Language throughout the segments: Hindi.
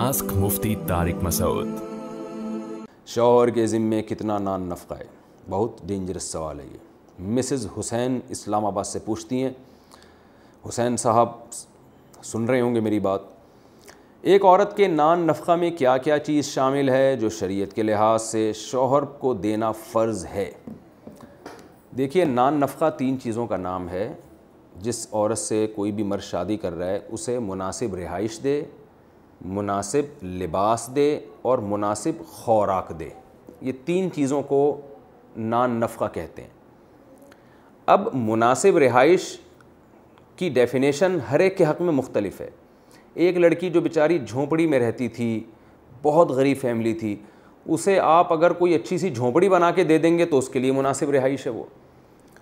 आस्क मुफ्ती तारिक मसूद शोहर के ज़िम्मे कितना नान नफ़ा है बहुत डेंजरस सवाल है ये मिसेज़ हुसैन इस्लामाबाद से पूछती हैं हुसैन साहब सुन रहे होंगे मेरी बात एक औरत के नान नफ़ा में क्या क्या चीज़ शामिल है जो शरीयत के लिहाज से शोहर को देना फ़र्ज़ है देखिए नान नफ़ा तीन चीज़ों का नाम है जिस औरत से कोई भी मर्द शादी कर रहा है उसे मुनासिब रिहाइश दे मुनासिब लिबास दे और मुनासिब ख़ुराक दे ये तीन चीज़ों को नान नफ़ा कहते हैं अब मुनासिब रिहाइश की डेफिनेशन हर एक के हक़ में मुख्तलफ है एक लड़की जो बेचारी झोंपड़ी में रहती थी बहुत गरीब फैमिली थी उसे आप अगर कोई अच्छी सी झोंपड़ी बना के दे देंगे तो उसके लिए मुनासिब रिहाइश है वो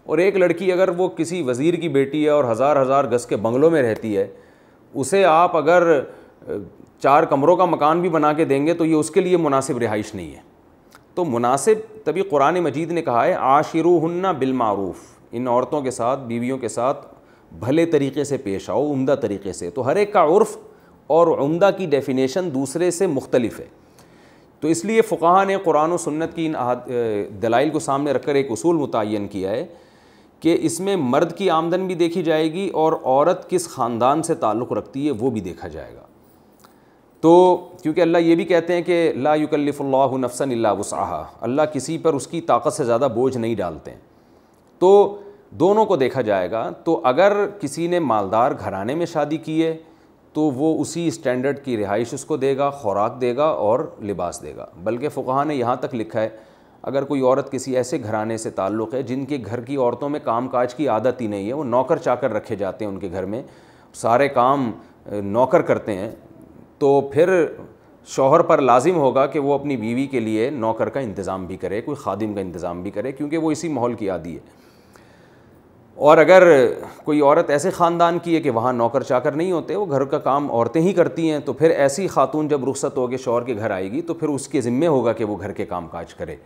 और एक लड़की अगर वो किसी वज़ीर की बेटी है और हज़ार हज़ार गज़ के बंगलों में रहती है उसे आप अगर चार कमरों का मकान भी बना के देंगे तो ये उसके लिए मुनासिब रिहाइश नहीं है तो मुनासिब तभी कुरान मजीद ने कहा है आशिरू हन्ना बिलमारूफ़ इन औरतों के साथ बीवियों के साथ भले तरीके से पेश आओ उम्दा तरीके से तो हर एक का उर्फ़ और उम्दा की डेफिनेशन दूसरे से मुख्तलिफ है तो इसलिए फ़ुकाहा ने कुरान सन्नत की इन दलाइल को सामने रखकर एक असूल मुतन किया है कि इसमें मर्द की आमदन भी देखी जाएगी और औरत किस ख़ानदान से ताल्लुक़ रखती है वो भी देखा जाएगा तो क्योंकि अल्लाह ये भी कहते हैं कि ला युकल्लफ़ल्ला नफसन वसाहा अल्लाह किसी पर उसकी ताकत से ज़्यादा बोझ नहीं डालते तो दोनों को देखा जाएगा तो अगर किसी ने मालदार घराने में शादी की है तो वो उसी स्टैंडर्ड की रिहाइश उसको देगा ख़ुराक देगा और लिबास देगा बल्कि फ़ुकहा ने यहाँ तक लिखा है अगर कोई औरत किसी ऐसे घराने से ताल्लुक़ है जिनके घर की औरतों में काम काज की आदत ही नहीं है वो नौकर चाकर रखे जाते हैं उनके घर में सारे काम नौकर करते हैं तो फिर शोहर पर लाजिम होगा कि वो अपनी बीवी के लिए नौकर का इंतज़ाम भी करे कोई खादिम का इंतज़ाम भी करे क्योंकि वो इसी माहौल की आदि है और अगर कोई औरत ऐसे ख़ानदान की है कि वहाँ नौकर चाकर नहीं होते वो घर का काम औरतें ही करती हैं तो फिर ऐसी खातून जब रुख्सत होकर शोहर के घर आएगी तो फिर उसके ज़िम्मे होगा कि वो घर के काम काज करे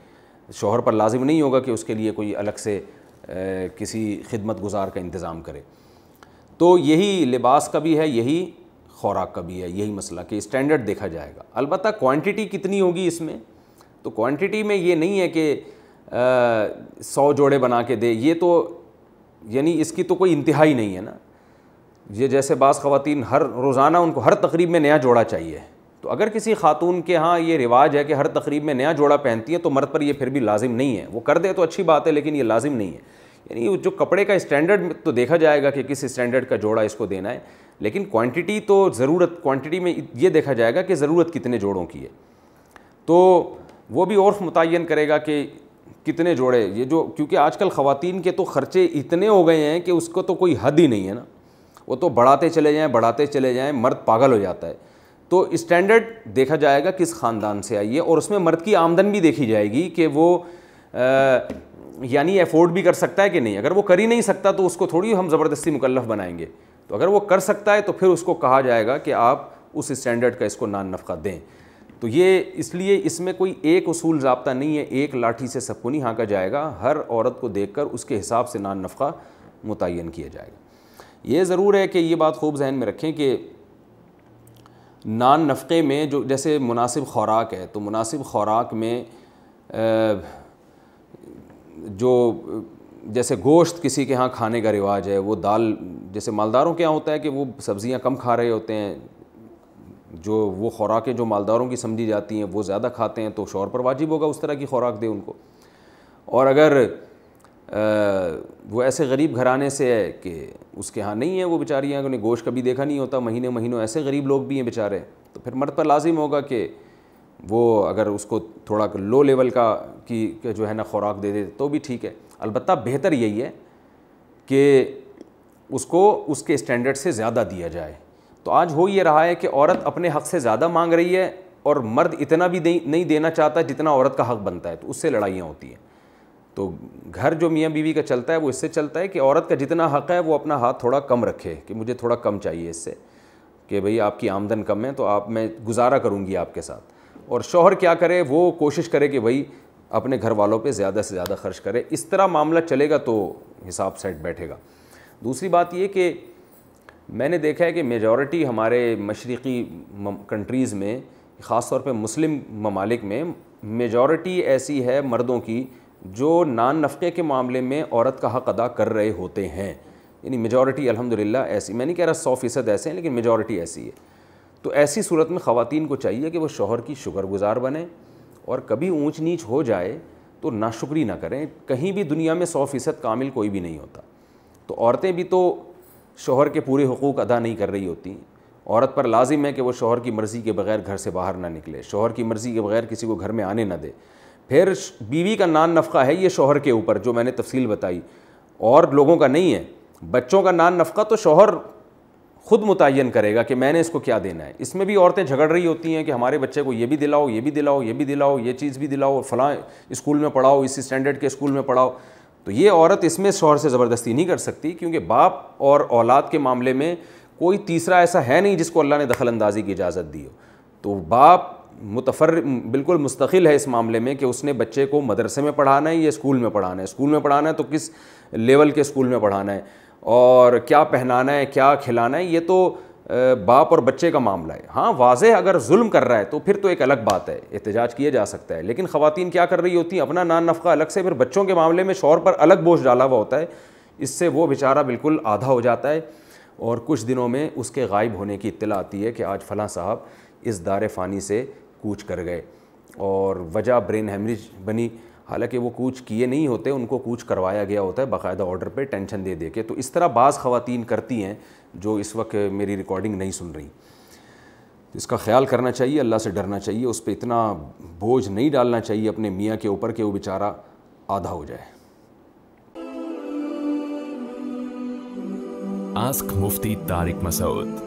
शोहर पर लाजिम नहीं होगा कि उसके लिए कोई अलग से किसी खिदमत गुजार का इंतज़ाम करे तो यही लिबास का भी है यही खुराक का भी है यही मसला कि स्टैंडर्ड देखा जाएगा अलबत्त क्वांटिटी कितनी होगी इसमें तो क्वांटिटी में ये नहीं है कि सौ जोड़े बना के दे ये तो यानी इसकी तो कोई इंतहा ही नहीं है ना ये जैसे बास ख़वान हर रोज़ाना उनको हर तकरीब में नया जोड़ा चाहिए तो अगर किसी खातून के यहाँ ये रिवाज है कि हर तकरीब में नया जोड़ा पहनती है तो मर्द पर यह फिर भी लाजिम नहीं है वो कर दे तो अच्छी बात है लेकिन ये लाजिम नहीं है यानी जो कपड़े का स्टैंडर्ड तो देखा जाएगा कि किस स्टैंडर्ड का जोड़ा इसको देना है लेकिन क्वांटिटी तो ज़रूरत क्वांटिटी में ये देखा जाएगा कि ज़रूरत कितने जोड़ों की है तो वो भी और मुतन करेगा कि कितने जोड़े ये जो क्योंकि आजकल ख़वातीन के तो ख़र्चे इतने हो गए हैं कि उसको तो कोई हद ही नहीं है ना वो तो बढ़ाते चले जाएँ बढ़ाते चले जाएँ मर्द पागल हो जाता है तो स्टैंडर्ड देखा जाएगा किस ख़ानदान से आई है और उसमें मर्द की आमदन भी देखी जाएगी कि वो यानी अफोर्ड भी कर सकता है कि नहीं अगर वो कर ही नहीं सकता तो उसको थोड़ी हम ज़बरदस्ती मुकलफ बनाएंगे तो अगर वो कर सकता है तो फिर उसको कहा जाएगा कि आप उस स्टैंडर्ड का इसको नान नफ़ा दें तो ये इसलिए इसमें कोई एक उसूल जबता नहीं है एक लाठी से सबको नहीं हाँका जाएगा हर औरत को देख कर उसके हिसाब से नान नफ़ा मुतन किया जाएगा ये ज़रूर है कि ये बात खूब जहन में रखें कि नान नफ़े में जो जैसे मुनासिब ख़ुराक है तो मुनासिब ख़ुराक में आ, जो जैसे गोश्त किसी के यहाँ खाने का रिवाज है वो दाल जैसे मालदारों के यहाँ होता है कि वो सब्ज़ियाँ कम खा रहे होते हैं जो वो खुराकें जो मालदारों की समझी जाती हैं वो ज़्यादा खाते हैं तो शोर पर वाजिब होगा उस तरह की खुराक दे उनको और अगर आ, वो ऐसे गरीब घराने से है कि उसके यहाँ नहीं है वो बेचारी यहाँ उन्हें गोश्त कभी देखा नहीं होता महीने महीनों ऐसे गरीब लोग भी हैं बेचारे तो फिर मर्द पर लाजिम होगा कि वो अगर उसको थोड़ा लो लेवल का की जो है ना खुराक दे दे तो भी ठीक है अलबत्त बेहतर यही है कि उसको उसके स्टैंडर्ड से ज़्यादा दिया जाए तो आज हो ये रहा है कि औरत अपने हक़ से ज़्यादा मांग रही है और मर्द इतना भी दे, नहीं देना चाहता जितना औरत का हक़ बनता है तो उससे लड़ाइयाँ होती हैं तो घर जो मियाँ बीवी का चलता है वो इससे चलता है कि औरत का जितना हक़ है वो अपना हाथ थोड़ा कम रखे कि मुझे थोड़ा कम चाहिए इससे कि भाई आपकी आमदन कम है तो आप मैं गुजारा करूँगी आपके साथ और शोहर क्या करे वो कोशिश करे कि भाई अपने घर वालों पे ज़्यादा से ज़्यादा खर्च करे इस तरह मामला चलेगा तो हिसाब सेट बैठेगा दूसरी बात ये कि मैंने देखा है कि मेजॉरिटी हमारे मशरक़ी कंट्रीज़ में ख़ास तौर पे मुस्लिम ममालिक में मेजॉरिटी ऐसी है मर्दों की जो नान नफ़े के मामले में औरत का हक़ अदा कर रहे होते हैं यानी मेजॉरिटी अलहमदिल्ला ऐसी मैं नहीं कह रहा सौ फ़ीसद ऐसे हैं लेकिन मेजॉरिटी ऐसी है तो ऐसी सूरत में ख़वातीन को चाहिए कि वो शोहर की गुज़ार बने और कभी ऊंच नीच हो जाए तो नाशुक्री ना करें कहीं भी दुनिया में सौ फ़ीसद कामिल कोई भी नहीं होता तो औरतें भी तो शोहर के पूरे हकूक़ अदा नहीं कर रही होती औरत पर लाजिम है कि वो शोहर की मर्ज़ी के बगैर घर से बाहर ना निकले शोहर की मर्ज़ी के बगैर किसी को घर में आने ना दे फिर बीवी का नान नफ़ा है ये शोहर के ऊपर जो मैंने तफसील बताई और लोगों का नहीं है बच्चों का नान नफ़ा तो शोहर खुद मुतन करेगा कि मैंने इसको क्या देना है इसमें भी औरतें झगड़ रही होती हैं कि हमारे बच्चे को ये भी दिलाओ ये भी दिलाओ ये भी दिलाओ ये चीज़ भी दिलाओ और स्कूल में पढ़ाओ इसी स्टैंडर्ड के स्कूल में पढ़ाओ तो ये औरत इसमें शोहर से ज़बरदस्ती नहीं कर सकती क्योंकि बाप और औलाद के मामले में कोई तीसरा ऐसा है नहीं जिसको अल्लाह ने दखल अंदाजी की इजाज़त दी हो तो बाप मुतफर बिल्कुल मुस्तकिल है इस मामले में कि उसने बच्चे को मदरसे में पढ़ाना है या स्कूल में पढ़ाना है स्कूल में पढ़ाना है तो किस लेवल के स्कूल में पढ़ाना है और क्या पहनाना है क्या खिलाना है ये तो बाप और बच्चे का मामला है हाँ वाजह अगर जुल्म कर रहा है तो फिर तो एक अलग बात है एहतजाज किया जा सकता है लेकिन ख़वान क्या कर रही होती हैं अपना नान नफका अलग से फिर बच्चों के मामले में शोर पर अलग बोझ डाला हुआ होता है इससे वो बेचारा बिल्कुल आधा हो जाता है और कुछ दिनों में उसके गायब होने की इतला आती है कि आज फ़लाँ साहब इस दार फ़ानी से कूच कर गए और वजह ब्रेन हेमरेज बनी हालांकि वो कूच किए नहीं होते उनको कूच करवाया गया होता है बाकायदा ऑर्डर पे टेंशन दे दे के तो इस तरह बाज़ ख़वातीन करती हैं जो इस वक्त मेरी रिकॉर्डिंग नहीं सुन रही तो इसका ख्याल करना चाहिए अल्लाह से डरना चाहिए उस पर इतना बोझ नहीं डालना चाहिए अपने मियाँ के ऊपर कि वो बेचारा आधा हो जाए आस्क मुफ्ती तारिक मसूद